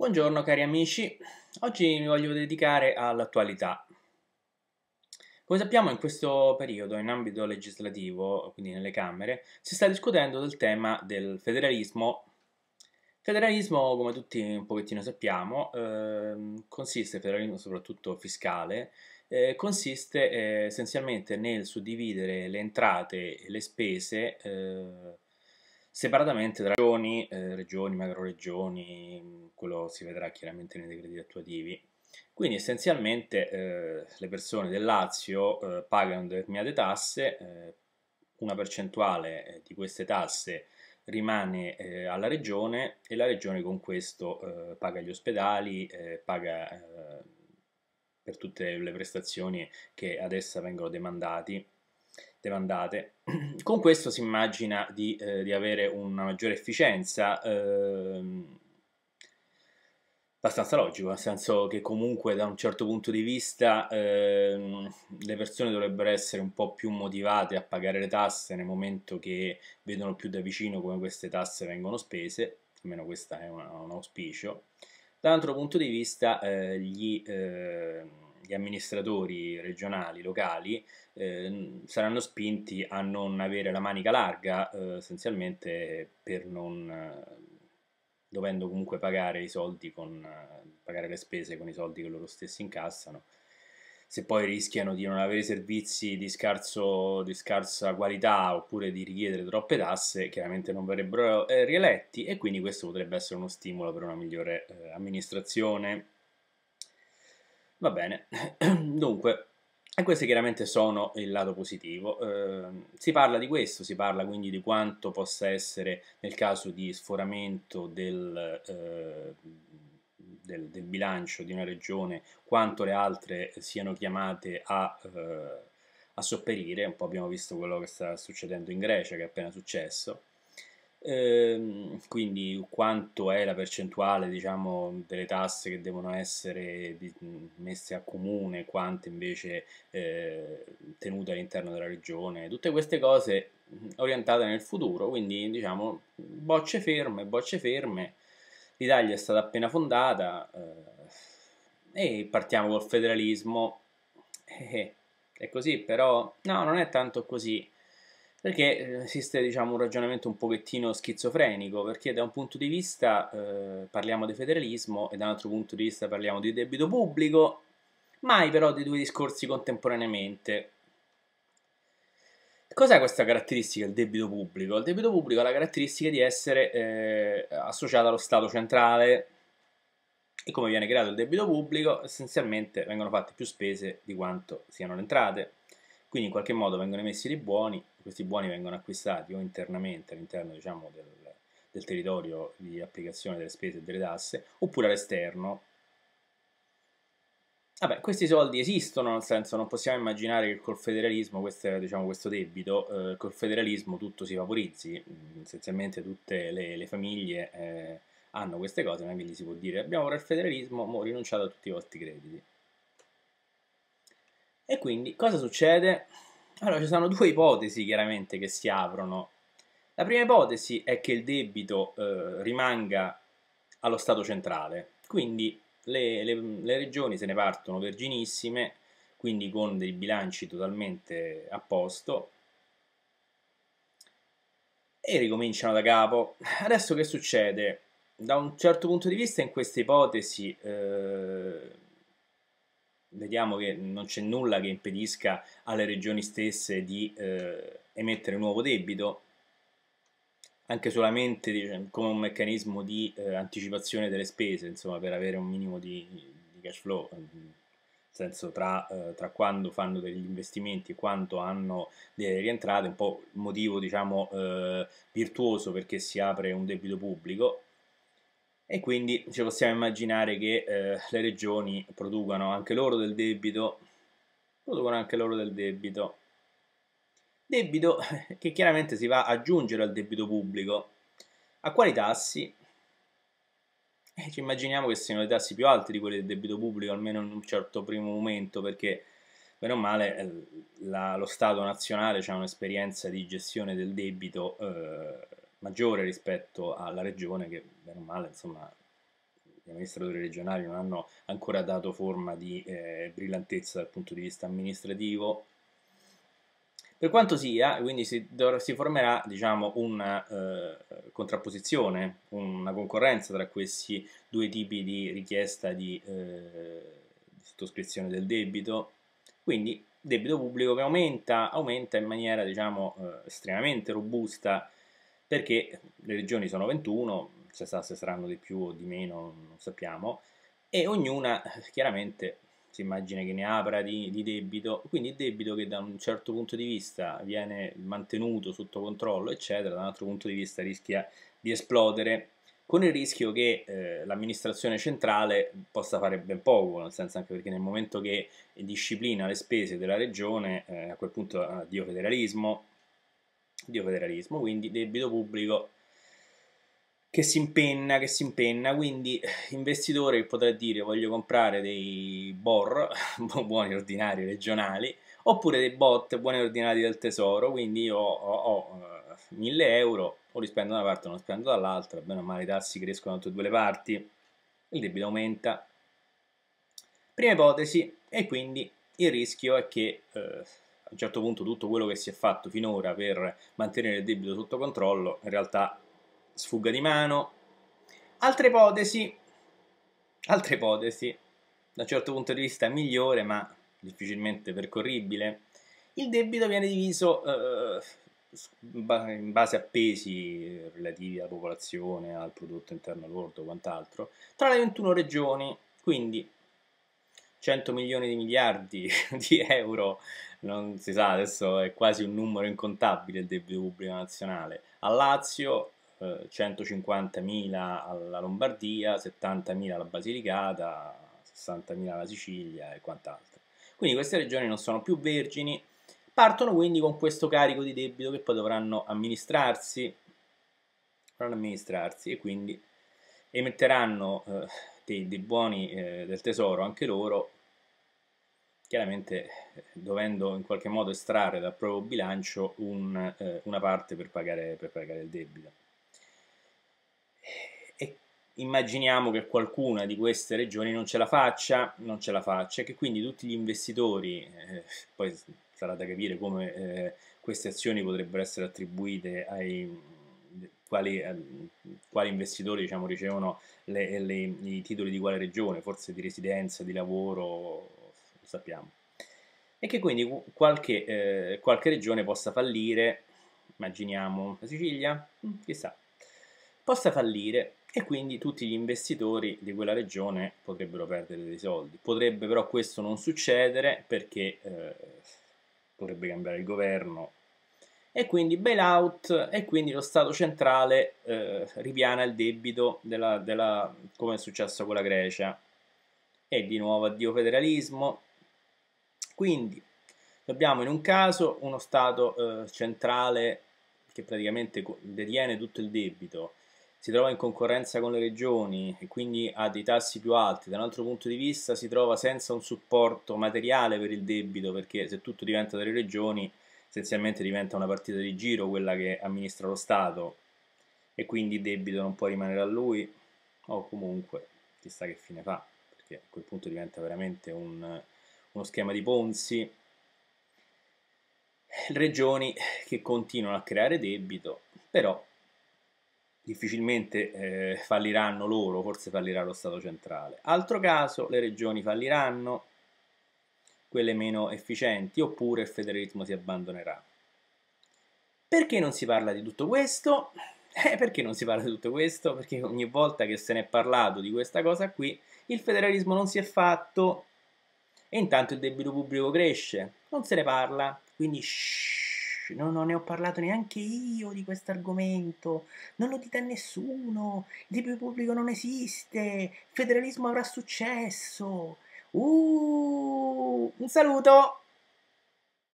Buongiorno cari amici, oggi mi voglio dedicare all'attualità. Come sappiamo in questo periodo in ambito legislativo, quindi nelle Camere, si sta discutendo del tema del federalismo. Federalismo, come tutti un pochettino sappiamo, eh, consiste, federalismo soprattutto fiscale, eh, consiste eh, essenzialmente nel suddividere le entrate e le spese eh, separatamente tra regioni, eh, regioni, macro regioni, quello si vedrà chiaramente nei decreti attuativi. Quindi essenzialmente eh, le persone del Lazio eh, pagano determinate tasse, eh, una percentuale eh, di queste tasse rimane eh, alla regione e la regione con questo paga gli ospedali, paga per tutte le prestazioni che ad essa vengono demandati demandate. Con questo si immagina di, eh, di avere una maggiore efficienza, ehm, abbastanza logico, nel senso che comunque da un certo punto di vista ehm, le persone dovrebbero essere un po' più motivate a pagare le tasse nel momento che vedono più da vicino come queste tasse vengono spese, almeno questo è una, un auspicio. Da un altro punto di vista eh, gli... Ehm, gli amministratori regionali, locali, eh, saranno spinti a non avere la manica larga, eh, essenzialmente per non eh, dovendo comunque pagare i soldi con eh, pagare le spese con i soldi che loro stessi incassano. Se poi rischiano di non avere servizi di, scarso, di scarsa qualità oppure di richiedere troppe tasse, chiaramente non verrebbero eh, rieletti e quindi questo potrebbe essere uno stimolo per una migliore eh, amministrazione Va bene, dunque, e questi chiaramente sono il lato positivo. Eh, si parla di questo, si parla quindi di quanto possa essere nel caso di sforamento del, eh, del, del bilancio di una regione, quanto le altre siano chiamate a, eh, a sopperire. Un po' abbiamo visto quello che sta succedendo in Grecia, che è appena successo. Ehm, quindi quanto è la percentuale diciamo, delle tasse che devono essere messe a comune, quante invece eh, tenute all'interno della regione, tutte queste cose orientate nel futuro, quindi diciamo bocce ferme, bocce ferme, l'Italia è stata appena fondata eh, e partiamo col federalismo, eh, eh è così però no non è tanto così, perché eh, esiste diciamo, un ragionamento un pochettino schizofrenico, perché da un punto di vista eh, parliamo di federalismo e da un altro punto di vista parliamo di debito pubblico, mai però di due discorsi contemporaneamente. Cos'è questa caratteristica del debito pubblico? Il debito pubblico ha la caratteristica di essere eh, associato allo Stato centrale e come viene creato il debito pubblico essenzialmente vengono fatte più spese di quanto siano le entrate, quindi in qualche modo vengono emessi dei buoni questi buoni vengono acquistati o internamente all'interno diciamo, del, del territorio di applicazione delle spese e delle tasse, oppure all'esterno, Vabbè, questi soldi esistono, nel senso non possiamo immaginare che col federalismo, questo, diciamo, questo debito, eh, col federalismo tutto si vaporizzi, mm, essenzialmente tutte le, le famiglie eh, hanno queste cose, non è si può dire abbiamo ora il federalismo, ho rinunciato a tutti i vostri crediti. E quindi cosa succede? Allora, ci sono due ipotesi chiaramente che si aprono. La prima ipotesi è che il debito eh, rimanga allo Stato centrale, quindi le, le, le, regioni se ne partono verginissime, quindi con dei bilanci totalmente a posto, e ricominciano da capo. Adesso che succede? Da un certo punto di vista in queste ipotesi... Eh, vediamo che non c'è nulla che impedisca alle regioni stesse di eh, emettere nuovo debito, anche solamente diciamo, come un meccanismo di eh, anticipazione delle spese, insomma, per avere un minimo di, di cash flow, mm, nel senso tra, eh, tra, quando fanno degli investimenti e quanto hanno delle rientrate, un po' il motivo diciamo, eh, virtuoso perché si apre un debito pubblico, e quindi ci possiamo immaginare che eh, le regioni producano anche loro del debito, producono anche loro del debito, debito che chiaramente si va ad aggiungere al debito pubblico, a quali tassi? Eh, ci immaginiamo che siano dei tassi più alti di quelli del debito pubblico, almeno in un certo primo momento, perché bene o male eh, la, lo Stato nazionale ha un'esperienza di gestione del debito eh, maggiore rispetto alla regione che bene o male, insomma, gli amministratori regionali non hanno ancora dato forma di eh, brillantezza dal punto di vista amministrativo. Per quanto sia, quindi si, si formerà diciamo, una eh, contrapposizione, una concorrenza tra questi due tipi di richiesta di, eh, di sottoscrizione del debito, quindi debito pubblico che aumenta, aumenta in maniera diciamo, eh, estremamente robusta perché le regioni sono 21, se, sa, se saranno di più o di meno, non sappiamo, e ognuna chiaramente si immagina che ne apra di, di, debito, quindi il debito che da un certo punto di vista viene mantenuto sotto controllo, eccetera, da un altro punto di vista rischia di esplodere, con il rischio che eh, l'amministrazione centrale possa fare ben poco, nel senso anche perché nel momento che disciplina le spese della regione, eh, a quel punto addio ah, federalismo, addio federalismo, quindi debito pubblico che si impenna, che si impenna, quindi eh, investitore che potrà dire voglio comprare dei BOR, buoni ordinari regionali, oppure dei bot, buoni ordinari del tesoro, quindi io ho, 1000 eh, euro, o li spendo da una parte o non li spendo dall'altra, bene o male i tassi crescono da tutte e due le parti, il debito aumenta. Prima ipotesi, e quindi il rischio è che eh, a un certo punto tutto quello che si è fatto finora per mantenere il debito sotto controllo in realtà sfuga di mano. Altra ipotesi, altra ipotesi, da un certo punto di vista migliore ma difficilmente percorribile, il debito viene diviso eh, in base a pesi relativi alla popolazione, al prodotto interno lordo, quant'altro, tra le 21 regioni, quindi 100 milioni di miliardi di euro, non si sa, adesso è quasi un numero incontabile il debito pubblico nazionale. A Lazio 150.000 eh, alla Lombardia, 70.000 alla Basilicata, 60.000 alla Sicilia e quant'altro. Quindi queste regioni non sono più vergini, partono quindi con questo carico di debito che poi dovranno amministrarsi, dovranno amministrarsi e quindi emetteranno eh, dei, dei, buoni eh, del tesoro anche loro, chiaramente eh, dovendo in qualche modo estrarre dal proprio bilancio un, eh, una parte per pagare, per pagare il debito immaginiamo che qualcuna di queste regioni non ce la faccia, non ce la faccia, che quindi tutti gli investitori, eh, poi sarà da capire come eh, queste azioni potrebbero essere attribuite ai quali, eh, quali investitori diciamo, ricevono le, le, i titoli di quale regione, forse di residenza, di lavoro, sappiamo. E che quindi qualche, eh, qualche regione possa fallire, immaginiamo la Sicilia, mm, chissà, possa fallire e quindi tutti gli investitori di quella regione potrebbero perdere dei soldi. Potrebbe però questo non succedere perché eh, potrebbe cambiare il governo e quindi bailout e quindi lo Stato centrale eh, ripiana il debito della, della, come è successo con la Grecia e di nuovo addio federalismo. Quindi abbiamo in un caso uno Stato eh, centrale che praticamente detiene tutto il debito si trova in concorrenza con le regioni e quindi ha dei tassi più alti, da un altro punto di vista si trova senza un supporto materiale per il debito perché se tutto diventa delle regioni essenzialmente diventa una partita di giro quella che amministra lo Stato e quindi il debito non può rimanere a lui o comunque chissà che fine fa perché a quel punto diventa veramente un, uno schema di Ponzi regioni che continuano a creare debito però difficilmente eh, falliranno loro, forse fallirà lo Stato centrale. Altro caso, le regioni falliranno, quelle meno efficienti, oppure il federalismo si abbandonerà. Perché non si parla di tutto questo? Eh, perché non si parla di tutto questo? Perché ogni volta che se ne è parlato di questa cosa qui, il federalismo non si è fatto e intanto il debito pubblico cresce, non se ne parla, quindi shh No, non ne ho parlato neanche io di questo argomento, non lo dite a nessuno, il debito pubblico non esiste, il federalismo avrà successo. Uh, un saluto!